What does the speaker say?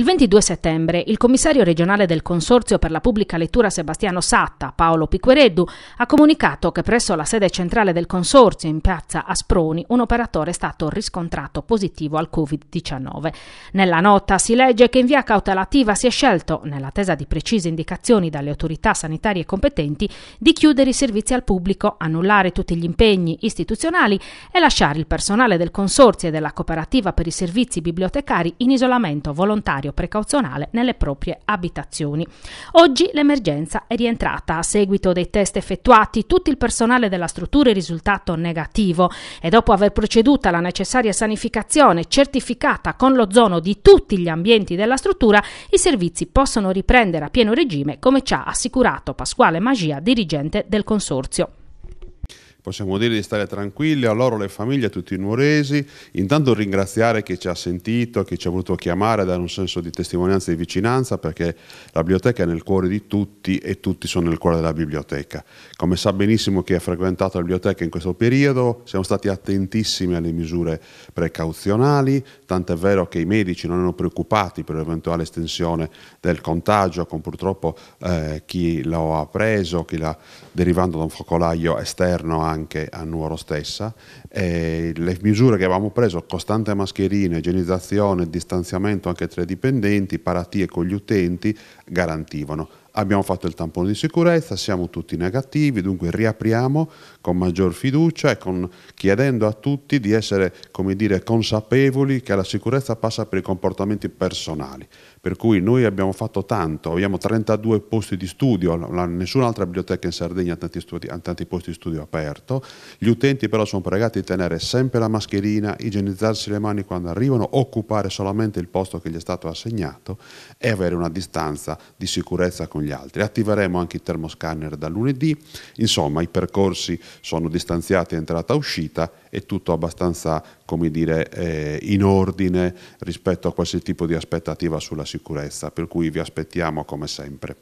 Il 22 settembre il commissario regionale del Consorzio per la pubblica lettura Sebastiano Satta, Paolo Piquereddu, ha comunicato che presso la sede centrale del Consorzio in piazza Asproni un operatore è stato riscontrato positivo al Covid-19. Nella nota si legge che in via cautelativa si è scelto, nell'attesa di precise indicazioni dalle autorità sanitarie competenti, di chiudere i servizi al pubblico, annullare tutti gli impegni istituzionali e lasciare il personale del Consorzio e della Cooperativa per i servizi bibliotecari in isolamento volontario itinerario precauzionale nelle proprie abitazioni. Oggi l'emergenza è rientrata a seguito dei test effettuati, tutto il personale della struttura è risultato negativo e dopo aver proceduto alla necessaria sanificazione certificata con l'ozono di tutti gli ambienti della struttura, i servizi possono riprendere a pieno regime come ci ha assicurato Pasquale Magia, dirigente del consorzio. Possiamo dire di stare tranquilli a loro, alle famiglie, a tutti i nuoresi. Intanto ringraziare chi ci ha sentito, chi ci ha voluto chiamare, dare un senso di testimonianza e di vicinanza, perché la biblioteca è nel cuore di tutti e tutti sono nel cuore della biblioteca. Come sa benissimo chi ha frequentato la biblioteca in questo periodo, siamo stati attentissimi alle misure precauzionali, tant'è vero che i medici non erano preoccupati per l'eventuale estensione del contagio, con purtroppo eh, chi lo ha preso, chi l'ha derivando da un focolaio esterno a anche a Nuoro stessa. E le misure che avevamo preso, costante mascherina, igienizzazione, distanziamento anche tra i dipendenti, paratie con gli utenti, garantivano abbiamo fatto il tampone di sicurezza, siamo tutti negativi, dunque riapriamo con maggior fiducia e con, chiedendo a tutti di essere dire, consapevoli che la sicurezza passa per i comportamenti personali. Per cui noi abbiamo fatto tanto, abbiamo 32 posti di studio, nessun'altra biblioteca in Sardegna ha tanti, studi, ha tanti posti di studio aperto, gli utenti però sono pregati di tenere sempre la mascherina, igienizzarsi le mani quando arrivano, occupare solamente il posto che gli è stato assegnato e avere una distanza di sicurezza con gli gli altri. Attiveremo anche i termoscanner da lunedì, insomma i percorsi sono distanziati entrata-uscita e e tutto abbastanza come dire, eh, in ordine rispetto a qualsiasi tipo di aspettativa sulla sicurezza, per cui vi aspettiamo come sempre.